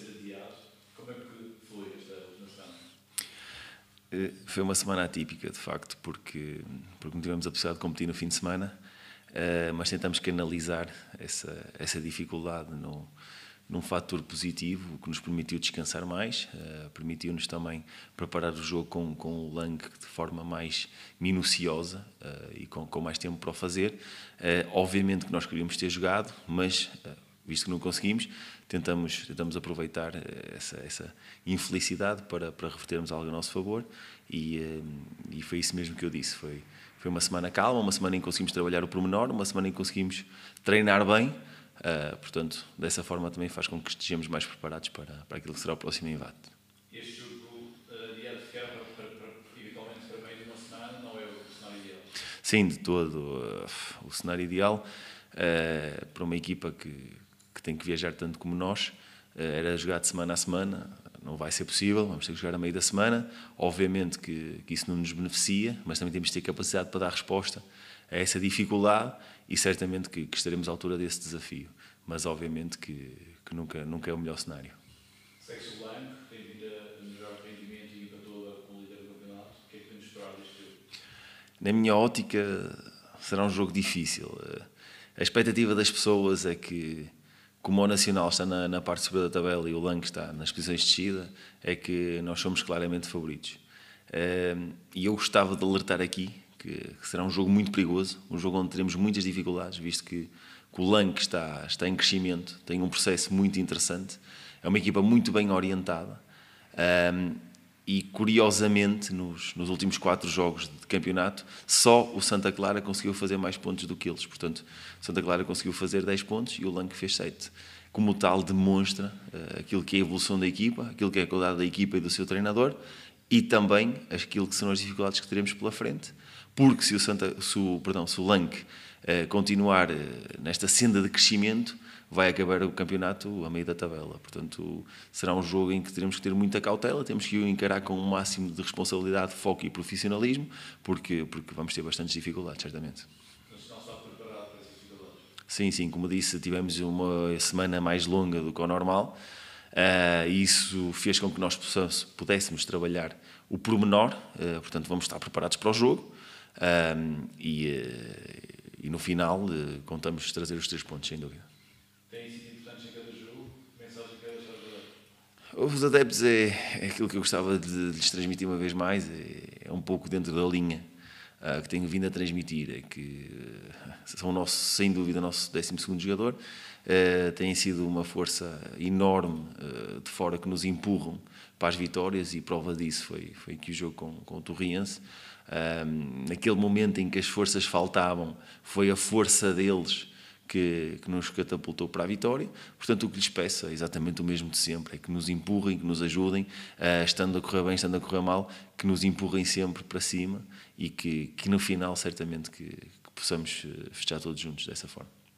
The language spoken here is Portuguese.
ser adiado. Como é que foi esta semana? Eh, foi uma semana atípica, de facto, porque, porque não tivemos a possibilidade de competir no fim de semana, eh, mas tentamos canalizar essa, essa dificuldade no, num fator positivo que nos permitiu descansar mais, eh, permitiu-nos também preparar o jogo com, com o Lang de forma mais minuciosa e com, com mais tempo para o fazer. obviamente que nós queríamos ter jogado, mas visto que não conseguimos, tentamos, tentamos aproveitar eh, essa, essa infelicidade para, para revertermos algo a nosso favor e, eh, e foi isso mesmo que eu disse. Foi, foi uma semana calma, uma semana em que conseguimos trabalhar o pormenor, uma semana em que conseguimos treinar bem. Uh, portanto, dessa forma também faz com que estejamos mais preparados para, para aquilo que será o próximo embate. Este jogo uh, de Ferro, para, eventualmente para meio de uma semana, não é o cenário ideal? Sim, de todo. Uh, o cenário ideal para uma equipa que, que tem que viajar tanto como nós, eh, era jogar de semana a semana, não vai ser possível, vamos ter que jogar a meio da semana. Obviamente que, que isso não nos beneficia, mas também temos de ter capacidade para dar resposta a essa dificuldade e certamente que, que estaremos à altura desse desafio. Mas obviamente que, que nunca, nunca é o melhor cenário. tem vindo a rendimento e líder do campeonato. O que é que podemos esperar deste jogo? Na minha ótica, será um jogo difícil. Eh, a expectativa das pessoas é que como o Nacional está na, na parte superior da tabela e o Lang está nas posições de descida, é que nós somos claramente favoritos. Ehm, e eu gostava de alertar aqui que, que, será um jogo muito perigoso, um jogo onde teremos muitas dificuldades, visto que, que o Lang está, está em crescimento, tem um processo muito interessante, é uma equipa muito bem orientada. Ehm, e curiosamente nos, nos, últimos quatro jogos de campeonato só o Santa Clara conseguiu fazer mais pontos do que eles, portanto Santa Clara conseguiu fazer 10 pontos e o Lanque fez 7 como tal demonstra uh, aquilo que é a evolução da equipa, aquilo que é a qualidade da equipa e do seu treinador e também aquilo que são as dificuldades que teremos pela frente porque se o, Santa, se o, perdão, se o Lanque uh, continuar uh, nesta senda de crescimento vai acabar o campeonato a meio da tabela. Portanto, será um jogo em que teremos que ter muita cautela, temos que o encarar com o um máximo de responsabilidade, foco e profissionalismo, porque, porque vamos ter bastantes dificuldades, certamente. Sim, sim, como disse, tivemos uma semana mais longa do que o normal. Uh, isso fez com que nós possamos, pudéssemos trabalhar o pormenor, uh, portanto, vamos estar preparados para o jogo uh, e, e, no final contamos trazer os três pontos, sem dúvida. Os adeptos é, é aquilo que eu gostava de, de lhes transmitir uma vez mais, é, é um pouco dentro da linha uh, que tenho vindo a transmitir, é que uh, são o nosso, sem dúvida, o nosso 12 jogador, uh, têm sido uma força enorme uh, de fora que nos empurram para as vitórias e prova disso foi, foi que o jogo com, com o Torriense, naquele momento em que as forças faltavam, foi a força deles que, que, nos catapultou para a vitória. Portanto, o que lhes peço é exatamente o mesmo de sempre: é que nos empurrem, que nos ajudem, uh, estando a correr bem, estando a correr mal, que nos empurrem sempre para cima e que, que no final, certamente, que, que possamos eh, festejar todos juntos dessa forma.